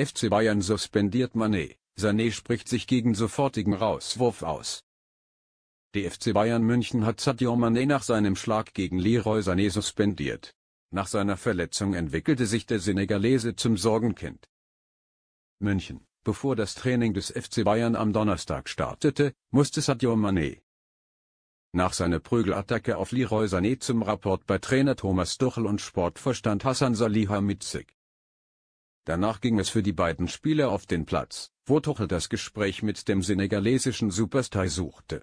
FC Bayern suspendiert Manet, Sané spricht sich gegen sofortigen Rauswurf aus. Die FC Bayern München hat Sadio Manet nach seinem Schlag gegen Leroy Sané suspendiert. Nach seiner Verletzung entwickelte sich der Senegalese zum Sorgenkind. München Bevor das Training des FC Bayern am Donnerstag startete, musste Sadio Mané nach seiner Prügelattacke auf Leroy Sané zum Rapport bei Trainer Thomas Tuchel und Sportverstand Hassan Salihamidzic Danach ging es für die beiden Spieler auf den Platz, wo Tuchel das Gespräch mit dem senegalesischen Superstar suchte.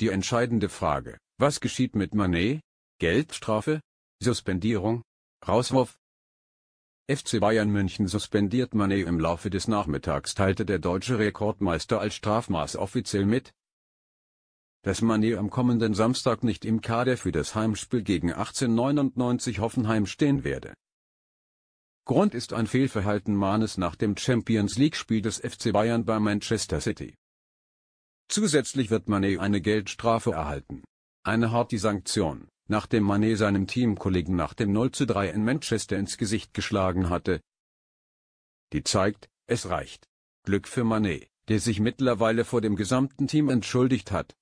Die entscheidende Frage, was geschieht mit Manet? Geldstrafe? Suspendierung? Rauswurf? FC Bayern München suspendiert Manet im Laufe des Nachmittags teilte der deutsche Rekordmeister als Strafmaß offiziell mit, dass Manet am kommenden Samstag nicht im Kader für das Heimspiel gegen 1899 Hoffenheim stehen werde. Grund ist ein Fehlverhalten Manes nach dem Champions League-Spiel des FC Bayern bei Manchester City. Zusätzlich wird Manet eine Geldstrafe erhalten. Eine harte Sanktion, nachdem Manet seinem Teamkollegen nach dem 0 zu 3 in Manchester ins Gesicht geschlagen hatte. Die zeigt, es reicht. Glück für Manet, der sich mittlerweile vor dem gesamten Team entschuldigt hat.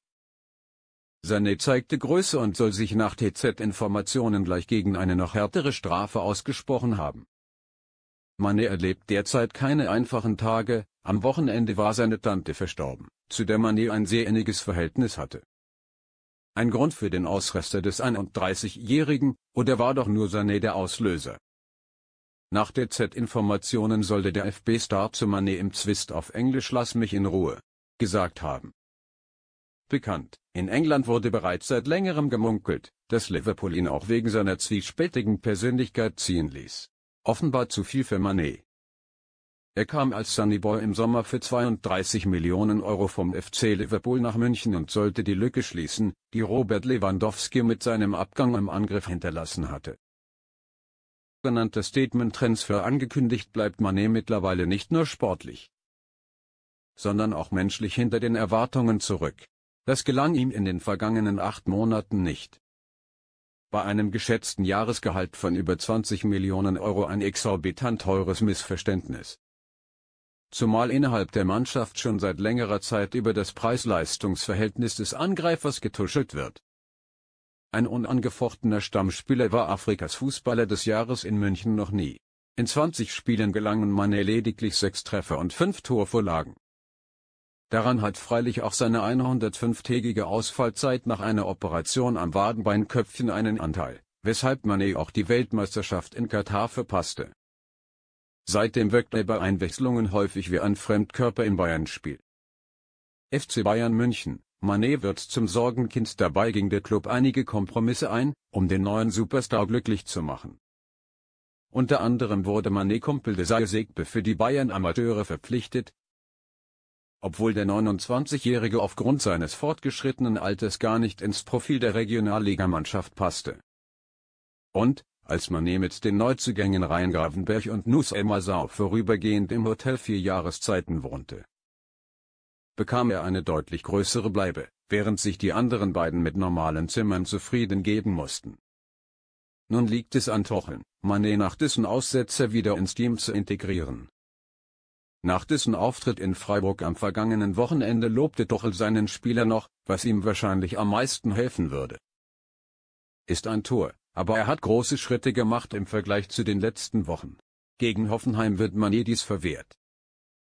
Sané zeigte Größe und soll sich nach TZ-Informationen gleich gegen eine noch härtere Strafe ausgesprochen haben. Manet erlebt derzeit keine einfachen Tage, am Wochenende war seine Tante verstorben, zu der Manet ein sehr inniges Verhältnis hatte. Ein Grund für den Ausrester des 31-Jährigen, oder war doch nur Sané der Auslöser? Nach der Z-Informationen sollte der FB-Star zu Manet im Zwist auf Englisch Lass mich in Ruhe gesagt haben. Bekannt, in England wurde bereits seit längerem gemunkelt, dass Liverpool ihn auch wegen seiner zwiespältigen Persönlichkeit ziehen ließ. Offenbar zu viel für Manet. Er kam als Sunnyboy im Sommer für 32 Millionen Euro vom FC Liverpool nach München und sollte die Lücke schließen, die Robert Lewandowski mit seinem Abgang im Angriff hinterlassen hatte. Genannter Statement-Transfer angekündigt bleibt Manet mittlerweile nicht nur sportlich, sondern auch menschlich hinter den Erwartungen zurück. Das gelang ihm in den vergangenen acht Monaten nicht bei einem geschätzten Jahresgehalt von über 20 Millionen Euro ein exorbitant teures Missverständnis. Zumal innerhalb der Mannschaft schon seit längerer Zeit über das Preis-Leistungs-Verhältnis des Angreifers getuschelt wird. Ein unangefochtener Stammspieler war Afrikas Fußballer des Jahres in München noch nie. In 20 Spielen gelangen Mané lediglich sechs Treffer und fünf Torvorlagen. Daran hat freilich auch seine 105-tägige Ausfallzeit nach einer Operation am Wadenbeinköpfchen einen Anteil, weshalb Mané auch die Weltmeisterschaft in Katar verpasste. Seitdem wirkt er bei Einwechslungen häufig wie ein Fremdkörper im Bayern-Spiel. FC Bayern München Mané wird zum Sorgenkind dabei ging der Club einige Kompromisse ein, um den neuen Superstar glücklich zu machen. Unter anderem wurde Mané Kumpel de Seegbbe für die Bayern Amateure verpflichtet, obwohl der 29-Jährige aufgrund seines fortgeschrittenen Alters gar nicht ins Profil der Regionalligamannschaft passte. Und, als Mané mit den Neuzugängen Rheingravenberg und Nus Sau vorübergehend im Hotel vier Jahreszeiten wohnte, bekam er eine deutlich größere Bleibe, während sich die anderen beiden mit normalen Zimmern zufrieden geben mussten. Nun liegt es an Tocheln, Mané nach dessen Aussetzer wieder ins Team zu integrieren. Nach dessen Auftritt in Freiburg am vergangenen Wochenende lobte Tuchel seinen Spieler noch, was ihm wahrscheinlich am meisten helfen würde. Ist ein Tor, aber er hat große Schritte gemacht im Vergleich zu den letzten Wochen. Gegen Hoffenheim wird Mané dies verwehrt.